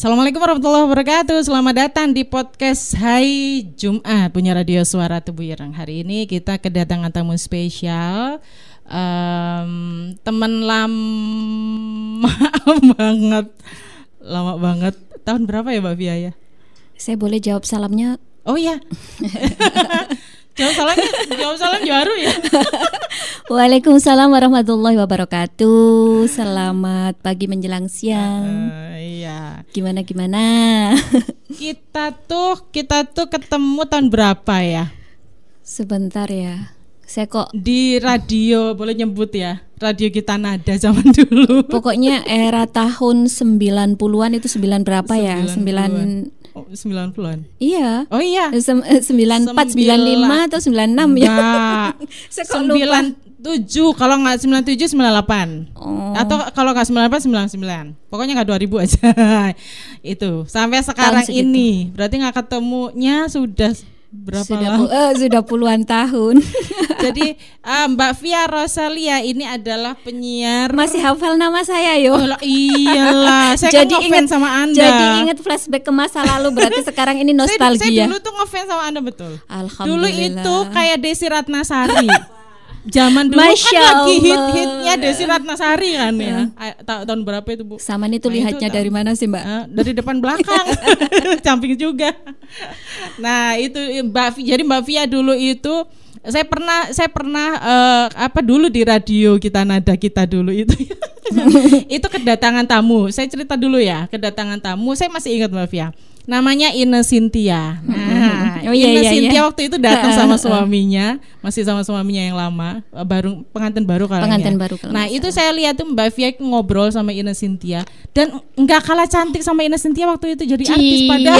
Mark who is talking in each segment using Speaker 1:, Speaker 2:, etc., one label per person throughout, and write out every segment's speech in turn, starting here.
Speaker 1: Assalamualaikum warahmatullahi wabarakatuh. Selamat datang di podcast Hai Jumat punya Radio Suara Tubuh Tebuyerang. Hari ini kita kedatangan tamu spesial um, teman lama banget, lama banget. Tahun berapa ya Mbak Fia ya?
Speaker 2: Saya boleh jawab salamnya? Oh iya
Speaker 1: jawab salamnya, jawab
Speaker 2: salam baru ya. Waalaikumsalam warahmatullahi wabarakatuh. Selamat pagi menjelang siang. Uh, Gimana gimana?
Speaker 1: kita tuh kita tuh ketemu tahun berapa ya? Sebentar ya. Saya kok di radio boleh nyebut ya. Radio kita nada zaman dulu.
Speaker 2: Pokoknya era tahun 90-an itu sembilan berapa 90 ya? 9
Speaker 1: 90-an?
Speaker 2: Iya. Oh iya. Eh, eh, sembilan empat sembilan lima atau sembilan enam ya.
Speaker 1: Saya kok lupa. 7 kalau nggak tujuh sembilan delapan oh. atau kalau nggak sembilan sembilan pokoknya nggak ribu aja itu sampai sekarang gitu. ini berarti nggak ketemunya sudah berapa sudah, pul uh, eh,
Speaker 2: sudah puluhan tahun. Jadi
Speaker 1: uh, Mbak Via Rosalia ini adalah penyiar. Masih hafal nama
Speaker 2: saya yo. Oh, iyalah, saya kan jadi kan ingat sama Anda. Jadi ingat flashback ke masa lalu berarti sekarang ini nostalgia. saya, saya dulu tuh
Speaker 1: ngefans sama Anda betul. Dulu itu
Speaker 2: kayak Desi Ratnasari zaman dulu kan Masya kan Allah. lagi hit-hitnya Desi Ratnasari kan ya. ya.
Speaker 1: tahun berapa itu Bu? Sama nih nah, lihatnya itu, dari mana sih Mbak? Ah, dari depan belakang. Camping juga. Nah, itu ya, Mbak jadi Mbak Via dulu itu saya pernah saya pernah uh, apa dulu di radio kita nada kita dulu itu itu kedatangan tamu saya cerita dulu ya kedatangan tamu saya masih ingat Mbak Fia namanya Ine Cynthia. Hmm. Nah, oh, iya, Ine iya, iya. Cynthia iya. waktu itu datang sama suaminya, masih sama suaminya yang lama, eh, baru pengantin baru kali ya. Pengantin baru kalau Nah, itu saya lihat tuh Mbak Fia ngobrol sama Ine Cynthia dan nggak kalah cantik sama Ine Cynthia waktu itu jadi Cie, artis pada.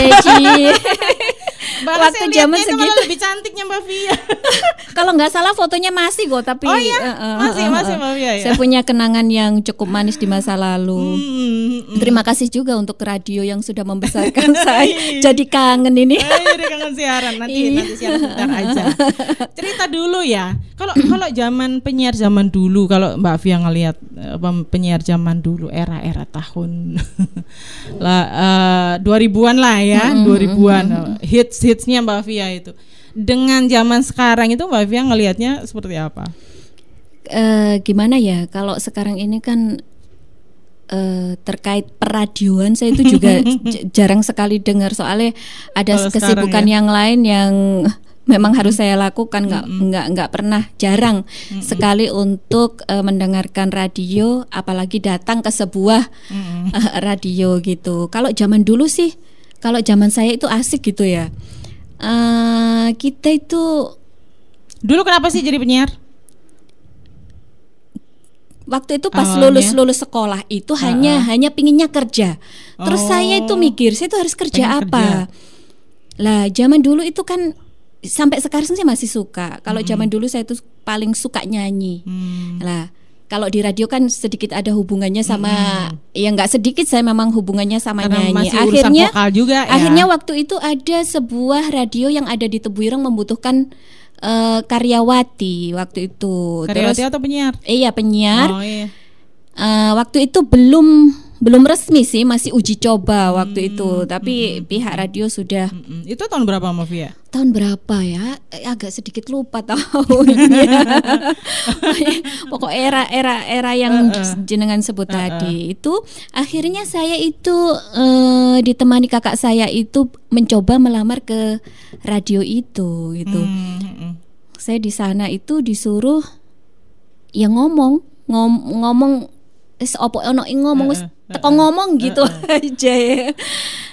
Speaker 1: Iya, Bahkan waktu zaman segitu lebih
Speaker 2: cantiknya Mbak Via. Kalau nggak salah fotonya masih kok tapi oh, iya? uh, uh, masih uh, uh, masih Mbak Via ya. Saya punya kenangan yang cukup manis di masa lalu. Hmm, hmm, hmm. Terima kasih juga untuk radio yang sudah membesarkan saya. Jadi kangen ini. Eh, jadi kangen siaran nanti iya. nanti siaran aja.
Speaker 1: Cerita dulu ya. Kalau kalau zaman penyiar zaman dulu kalau Mbak Via ngelihat penyiar zaman dulu era-era tahun lah uh, 2000-an lah ya, mm -hmm. 2000-an hits hitsnya Mbak Fia itu. Dengan zaman sekarang itu Mbak Fia ngelihatnya seperti apa?
Speaker 2: E, gimana ya kalau sekarang ini kan e, terkait peradioan saya itu juga jarang sekali dengar soalnya ada Kalau kesibukan ya. yang lain yang memang harus saya lakukan nggak mm -hmm. nggak nggak pernah jarang mm -hmm. sekali untuk uh, mendengarkan radio apalagi datang ke sebuah mm -hmm. uh, radio gitu. Kalau zaman dulu sih kalau zaman saya itu asik gitu ya uh, kita itu dulu kenapa sih jadi penyiar? waktu itu pas Awalnya? Ah, lulus lulus sekolah itu uh -uh. hanya ah. hanya pinginnya kerja. Terus oh. saya itu mikir saya itu harus kerja Pengen apa? Kerja. Lah zaman dulu itu kan sampai sekarang sih masih suka. Kalau -hmm. zaman dulu saya itu paling suka nyanyi. Mm. Lah kalau di radio kan sedikit ada hubungannya sama hmm. ya nggak sedikit saya memang hubungannya sama Karena nyanyi. Masih akhirnya vokal juga ya. Akhirnya waktu itu ada sebuah radio yang ada di Tebuireng membutuhkan uh, karyawati waktu itu. Karyawati Terus, atau penyiar? Iya, penyiar. Oh, iya uh, waktu itu belum belum resmi sih masih uji coba waktu itu hmm, tapi hmm, hmm, pihak radio sudah hmm,
Speaker 1: hmm, itu tahun berapa Mafia
Speaker 2: tahun berapa ya eh, agak sedikit lupa tahunnya pokok era era era yang uh, uh. jenengan sebut uh, uh. tadi itu akhirnya saya itu uh, ditemani kakak saya itu mencoba melamar ke radio itu itu hmm, saya di sana itu disuruh ya ngomong ngom ngomong wis opo ono ing ngomong wis teko ngomong gitu aja ya.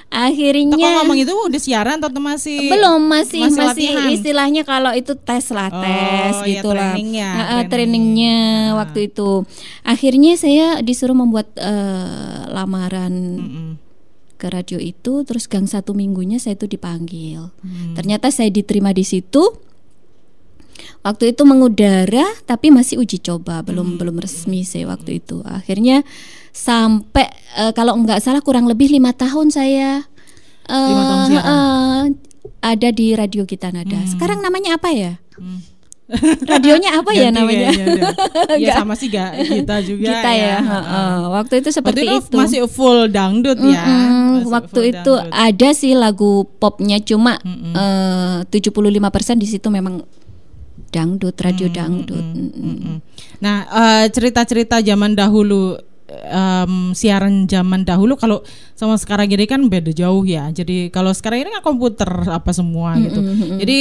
Speaker 2: Akhirnya Teko ngomong itu udah siaran atau masih Belum, masih masih, masih istilahnya kalau itu tes lah, oh, tes oh, gitu ya, lah. Trainingnya, uh, trainingnya uh. waktu itu. Akhirnya saya disuruh membuat uh, lamaran mm -mm ke radio itu terus gang satu minggunya saya itu dipanggil hmm. ternyata saya diterima di situ waktu itu mengudara tapi masih uji coba belum hmm. belum resmi sih waktu itu akhirnya sampai uh, kalau nggak salah kurang lebih lima tahun saya uh, lima tahun Uh, ada di radio kita nada hmm. sekarang namanya apa ya hmm. Radionya apa ya Ganti ya namanya? Ya, ya, ya. ya sama
Speaker 1: sih gak kita juga. Kita ya. ya. Uh, uh.
Speaker 2: Waktu itu seperti waktu itu, itu masih
Speaker 1: full dangdut mm -hmm. ya.
Speaker 2: Masih waktu itu dangdut. ada sih lagu popnya cuma mm puluh Uh, 75% di situ memang dangdut, radio hmm, dangdut. Hmm, hmm, hmm. Nah,
Speaker 1: uh, cerita-cerita zaman dahulu um, siaran zaman dahulu kalau sama sekarang ini kan beda jauh ya. Jadi kalau sekarang ini kan komputer apa semua mm -hmm. gitu. Jadi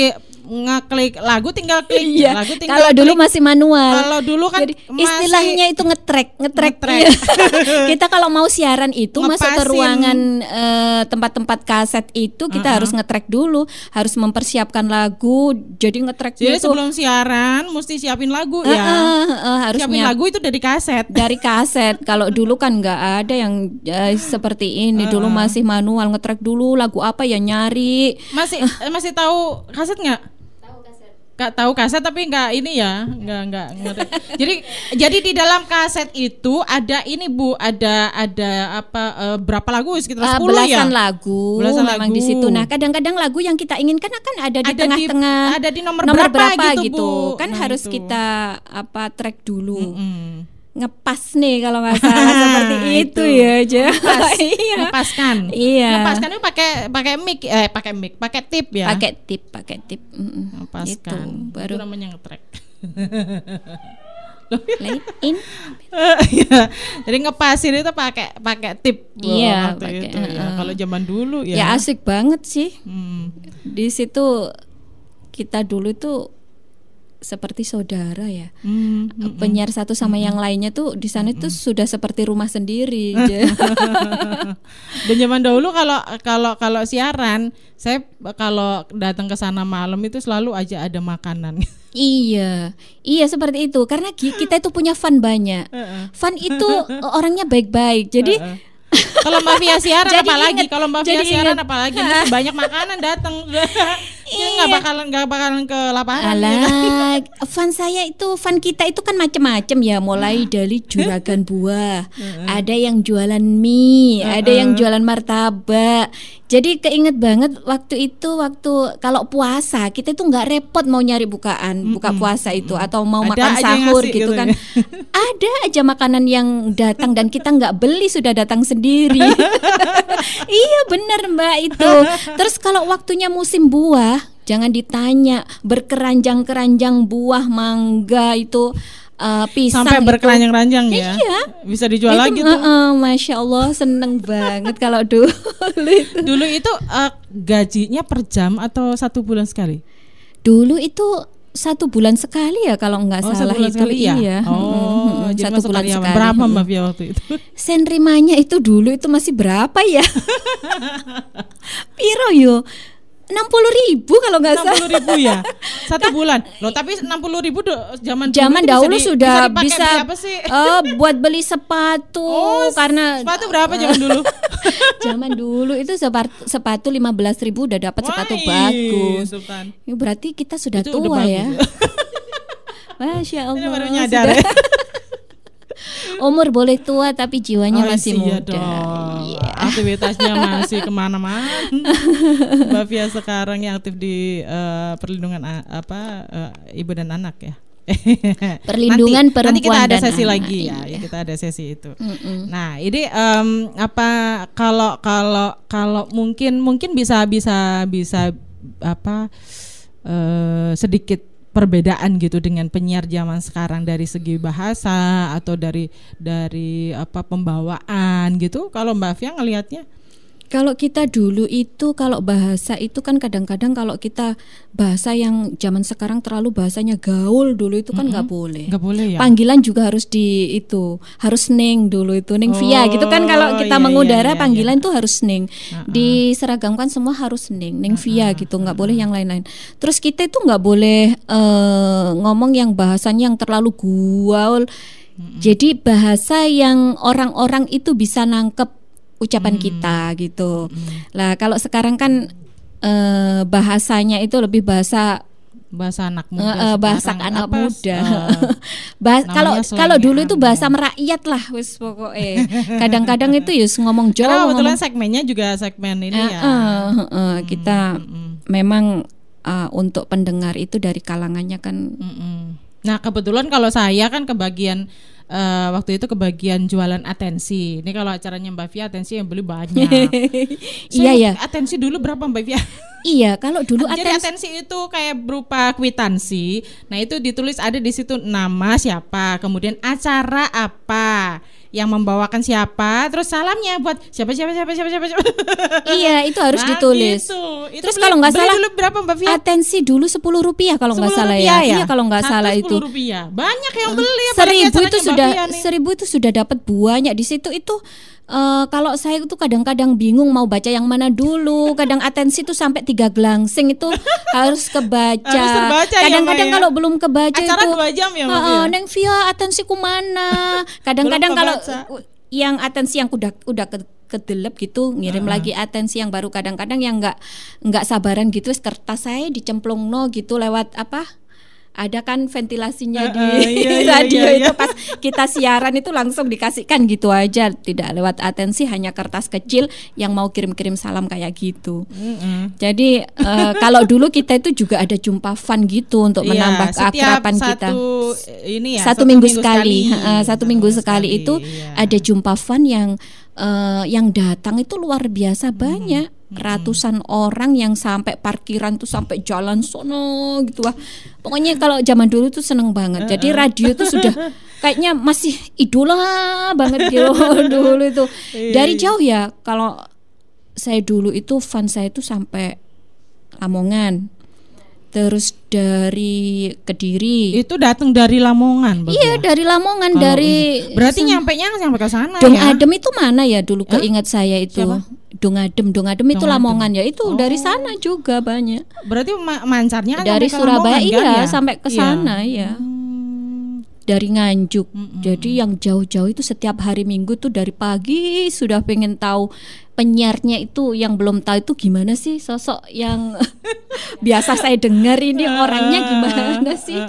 Speaker 1: ngeklik lagu tinggal klik iya. lagu tinggal kalau dulu masih
Speaker 2: manual kalau dulu kan Jadi, istilahnya itu ngetrek ngetrek nge iya. kita kalau mau siaran itu Ngepasin. masuk ke ruangan eh, tempat-tempat uh, kaset itu kita uh -huh. harus ngetrek dulu harus mempersiapkan lagu jadi ngetrek jadi itu. sebelum
Speaker 1: siaran mesti siapin lagu uh ya uh, uh, harus siapin lagu
Speaker 2: itu dari kaset dari kaset kalau dulu kan nggak ada yang uh, seperti ini -uh. dulu masih manual ngetrek dulu lagu apa ya nyari
Speaker 1: masih uh. masih tahu kaset nggak nggak tahu kaset tapi nggak ini ya nggak nggak ngerti jadi jadi di dalam kaset itu ada ini bu ada ada apa uh, berapa lagu sekitar eh, uh, 10 ya? belasan lagu belasan lagu. di situ nah
Speaker 2: kadang-kadang lagu yang kita inginkan akan ada di tengah-tengah ada, ada di nomor, nomor berapa, berapa gitu, gitu. Bu. kan nah, harus itu. kita apa track dulu mm -hmm ngepas nih kalau nggak salah seperti itu, itu ya aja iya. ngepaskan iya ngepaskan
Speaker 1: itu pakai pakai mic eh pakai mic pakai tip ya pakai tip pakai tip ngepaskan itu, baru itu namanya ngetrek lain in iya. jadi ngepasin itu pakai pakai tip iya pakai uh, ya. Eh. kalau
Speaker 2: zaman dulu ya ya asik banget sih hmm. di situ kita dulu tuh seperti saudara ya. Mm, mm, Penyiar satu sama mm, yang hmm. lainnya tuh di sana mm, tuh hmm, sudah seperti rumah sendiri.
Speaker 1: Dan zaman dahulu kalau kalau kalau siaran, saya kalau datang ke sana malam itu selalu aja ada makanan.
Speaker 2: Iya, iya seperti itu. Karena kita itu punya fun banyak. Fun itu orangnya baik-baik. Jadi kalau Mbak Fia siaran jadi apalagi? Kalau Mbak Fia siaran inget. apalagi? banyak makanan datang. Iya. nggak bakalan nggak bakalan ke lapangan. Alah, gitu. fan saya itu fan kita itu kan macem-macem ya, mulai nah. dari juragan buah, ada yang jualan mie, uh. ada yang jualan martabak. Jadi keinget banget waktu itu waktu kalau puasa kita itu nggak repot mau nyari bukaan, buka puasa itu atau mau ada makan sahur gitu, gitu kan. Ya. ada aja makanan yang datang dan kita nggak beli sudah datang sendiri sendiri. iya benar Mbak itu. Terus kalau waktunya musim buah, jangan ditanya berkeranjang-keranjang buah mangga itu uh, pisang sampai berkeranjang-ranjang
Speaker 1: ya. Iya. Bisa dijual itu, lagi tuh.
Speaker 2: Uh, Masya Allah seneng banget kalau
Speaker 1: dulu itu. Dulu itu uh, gajinya per jam atau satu bulan sekali?
Speaker 2: Dulu itu satu bulan sekali ya kalau nggak oh, salah itu sekali ya? iya. Oh. Oh, jadi satu bulan sekali. Berapa Mbak Fia waktu itu? Senrimanya itu dulu itu masih berapa ya? Piro yo? 60 ribu kalau nggak salah.
Speaker 1: 60 ribu ya, satu bulan. Loh tapi 60 ribu do, zaman zaman dahulu bisa di, sudah bisa, bisa sih? Uh,
Speaker 2: buat beli sepatu oh, karena sepatu berapa uh, zaman dulu? zaman dulu itu sepatu sepatu 15 ribu udah dapat sepatu bagus. Sultan. Ya, berarti kita sudah itu tua ya. Masya Allah. Ini baru nyadar. Sudah. Ya. Umur boleh tua tapi jiwanya oh, masih iya muda. Yeah.
Speaker 1: Aktivitasnya masih kemana-mana. Mbak Fia sekarang yang aktif di uh, perlindungan apa uh, ibu dan anak ya. perlindungan nanti, perempuan nanti kita ada sesi anak. lagi ya, iya. kita ada sesi itu. Mm-mm. Nah, ini um, apa kalau kalau kalau mungkin mungkin bisa bisa bisa apa uh, sedikit perbedaan gitu dengan penyiar zaman sekarang dari segi bahasa atau dari dari apa pembawaan gitu kalau Mbak Fia ngelihatnya
Speaker 2: kalau kita dulu itu kalau bahasa itu kan kadang-kadang kalau kita bahasa yang zaman sekarang terlalu bahasanya gaul dulu itu kan nggak mm -hmm. boleh. Gak boleh ya. Panggilan juga harus di itu harus neng dulu itu neng oh, via gitu kan oh, kalau kita iya, iya mengudara iya, iya, panggilan iya. tuh harus neng. Uh -uh. Diseragamkan semua harus neng neng uh -uh. via gitu nggak uh -uh. boleh yang lain-lain. Terus kita itu nggak boleh uh, ngomong yang bahasanya yang terlalu gaul. Mm -hmm. Jadi bahasa yang orang-orang itu bisa nangkep ucapan hmm. kita gitu. Hmm. Lah hmm. kalau sekarang kan eh, bahasanya itu lebih bahasa bahasa anak muda uh, bahasa anak apa, muda eh, uh, bahas, kalau kalau dulu ya, itu bahasa merakyat lah wis pokoknya kadang-kadang itu yus ya ngomong Jawa karena kebetulan
Speaker 1: segmennya juga segmen ini uh, ya uh,
Speaker 2: uh, kita hmm, hmm. memang uh, untuk pendengar itu dari kalangannya kan hmm,
Speaker 1: nah kebetulan kalau saya kan kebagian uh, waktu itu kebagian jualan atensi. Ini kalau acaranya Mbak Via atensi yang beli banyak. iya ya. Atensi dulu berapa Mbak Via?
Speaker 2: Iya, kalau dulu Jadi atensi, atensi itu
Speaker 1: kayak berupa kwitansi. Nah, itu ditulis ada di situ nama siapa, kemudian acara apa, yang membawakan siapa, terus salamnya buat siapa siapa siapa siapa siapa. siapa.
Speaker 2: iya, itu harus nah, ditulis. Gitu. Itu terus kalau nggak salah dulu berapa Mbak Fia? Atensi dulu sepuluh rupiah kalau nggak salah ya. ya. Iya, kalau nggak nah, salah itu. rupiah.
Speaker 1: Banyak yang beli. Seribu itu sudah
Speaker 2: seribu itu sudah dapat banyak di situ itu uh, kalau saya itu kadang-kadang bingung mau baca yang mana dulu kadang atensi itu sampai tiga gelangsing itu harus kebaca ya, kadang-kadang ya, kalau belum kebaca Acara itu dua jam ya, uh, uh, neng via ku mana kadang-kadang kalau yang atensi yang udah udah ke, kedelep gitu ngirim uh lagi atensi yang baru kadang-kadang yang nggak nggak sabaran gitu kertas saya dicemplung no gitu lewat apa ada kan ventilasinya uh, di uh, iya, iya, radio iya, iya. itu pas kita siaran itu langsung dikasihkan gitu aja tidak lewat atensi hanya kertas kecil yang mau kirim-kirim salam kayak gitu mm -hmm. jadi uh, kalau dulu kita itu juga ada jumpa fun gitu untuk yeah, menambah keakraban kita ini ya, satu, satu minggu, minggu sekali, sekali. Uh, satu, satu minggu sekali, itu yeah. ada jumpa fun yang uh, yang datang itu luar biasa banyak ratusan orang yang sampai parkiran tuh sampai jalan sono gitu lah. pokoknya kalau zaman dulu tuh seneng banget eh, jadi eh. radio tuh sudah kayaknya masih idola banget gitu dulu itu iya, dari iya. jauh ya kalau saya dulu itu fans saya itu sampai Lamongan terus dari Kediri. Itu datang dari Lamongan, Bapak. Iya, ya? dari Lamongan Kalau dari Berarti nyampe
Speaker 1: nya sampai ke sana Dong ya.
Speaker 2: Adem itu mana ya dulu eh? keingat saya itu. Siapa? Dungadem, Dungadem itu Dungadem. Lamongan ya. Itu oh. dari sana juga banyak. Berarti ma mancarnya dari Surabaya Lamongan, kan iya ya? sampai ke iya. sana iya. ya. Dari Nganjuk. -mm. Jadi yang jauh-jauh itu setiap hari Minggu tuh dari pagi sudah pengen tahu penyiarnya itu yang belum tahu itu gimana sih sosok yang biasa saya dengar ini orangnya gimana sih.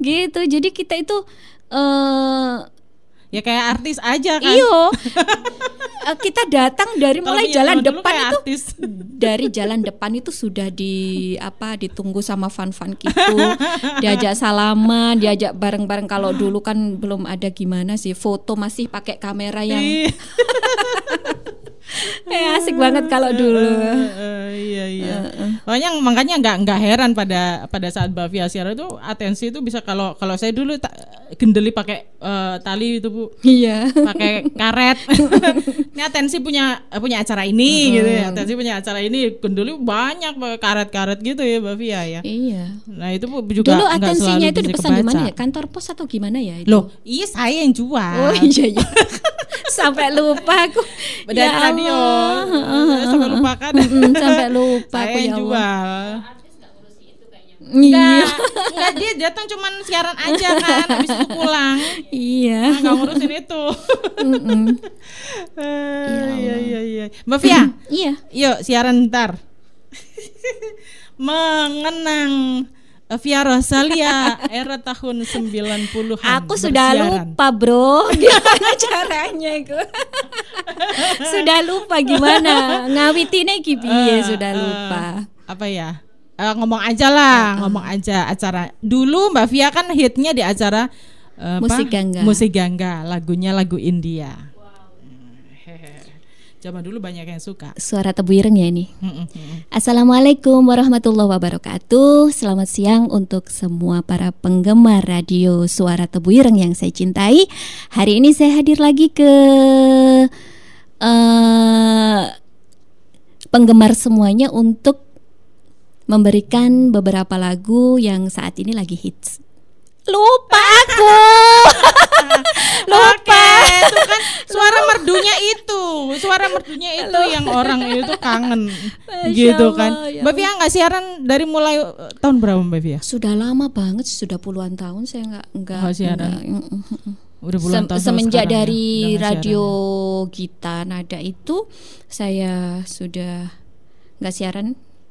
Speaker 2: Gitu. Jadi kita itu eh uh, ya kayak artis aja kan iyo eh, kita datang dari Kalo mulai jalan depan itu artis. dari jalan depan itu sudah di apa ditunggu sama fan-fan gitu diajak salaman diajak bareng-bareng kalau dulu kan belum ada gimana sih foto masih pakai kamera yang Ya asik banget kalau dulu eh, eh, iya iya Makanya makanya nggak nggak heran pada
Speaker 1: pada saat Bavia siaran itu atensi itu bisa kalau kalau saya dulu ta, gendeli pakai uh, tali itu Bu. Iya. Pakai karet. ini atensi punya punya acara ini hmm. gitu ya. Atensi punya acara ini gendeli banyak pakai karet-karet gitu ya Bavia ya. Iya. Nah, itu Bu juga Dulu atensinya itu dipesan di mana ya?
Speaker 2: Kantor pos atau gimana ya itu? Loh, iya saya yang jual. Oh iya iya. sampai lupa aku dari ya radio Allah. sampai lupa kan sampai lupa aku ya jual
Speaker 1: Iya. Enggak dia datang cuman siaran aja kan, habis itu pulang. Iya. Enggak nah, ngurusin itu. Mm -mm. uh, iya iya iya. Mbak Fia. iya. Yuk siaran ntar. Mengenang Via Rosalia era tahun 90-an. Aku sudah lupa,
Speaker 2: Bro. Gimana caranya itu?
Speaker 1: sudah lupa gimana? Ngawitinnya iki piye uh, sudah lupa. Uh, apa ya? Uh, ngomong aja lah, uh. ngomong aja acara. Dulu Mbak Via kan hitnya di acara uh, musik apa? gangga. Musik gangga, lagunya lagu India. Zaman dulu banyak yang suka.
Speaker 2: Suara tebu ireng ya ini. Assalamualaikum warahmatullahi wabarakatuh. Selamat siang untuk semua para penggemar radio Suara Tebu Ireng yang saya cintai. Hari ini saya hadir lagi ke uh, penggemar semuanya untuk memberikan beberapa lagu yang saat ini lagi hits. Lupa aku.
Speaker 1: Lupa. Oke, suara merdunya itu Halo. yang orang
Speaker 2: itu kangen Masya gitu kan. ya Mbak Fia nggak siaran dari mulai eh,
Speaker 1: tahun berapa Mbak Fia?
Speaker 2: Sudah lama banget, sudah puluhan tahun saya nggak nggak oh, siaran. Enggak, mm, mm, mm, Udah puluhan Sem tahun semenjak ya? dari ya, radio siaran. Gita Nada itu saya sudah nggak siaran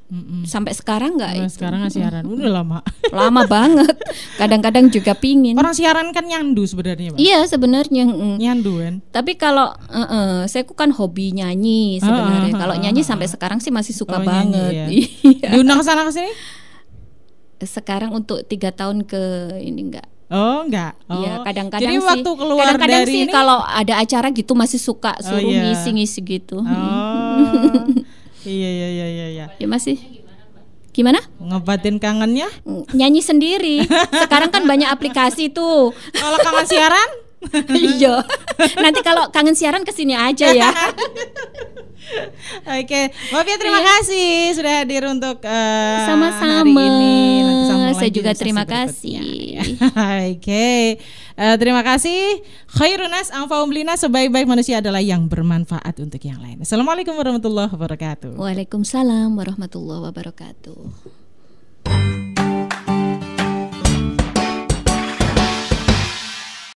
Speaker 2: Mm-mm. sampai sekarang nggak sekarang nggak siaran udah lama lama banget kadang-kadang juga pingin orang siaran kan nyandu sebenarnya Pak. iya sebenarnya nyandu kan tapi kalau uh, uh, saya kan hobi nyanyi sebenarnya uh, uh, uh, kalau nyanyi sampai sekarang sih masih suka oh, banget nyanyi, ya. Iya. diundang kesini sekarang untuk tiga tahun ke ini enggak Oh enggak. Iya, oh. Ya kadang-kadang Jadi sih. keluar kadang-kadang dari sih ini... kalau ada acara gitu masih suka oh, suruh oh, iya. yeah. ngisi-ngisi gitu. Oh. Iya, iya iya iya iya. Ya, ya masih. Gimana? Ngebatin kangennya? Nyanyi sendiri. Sekarang kan banyak aplikasi tuh. Kalau kangen siaran? iya. Nanti kalau kangen siaran kesini aja ya.
Speaker 1: Oke, okay. Mbak terima iya. kasih sudah hadir untuk eh, sama-sama. Hari Saya juga terima kasih. Oke. Okay. Eh, terima kasih. Khairunas angfaumbelina sebaik-baik manusia adalah yang bermanfaat untuk yang lain. Assalamualaikum warahmatullahi wabarakatuh.
Speaker 2: Waalaikumsalam warahmatullahi wabarakatuh.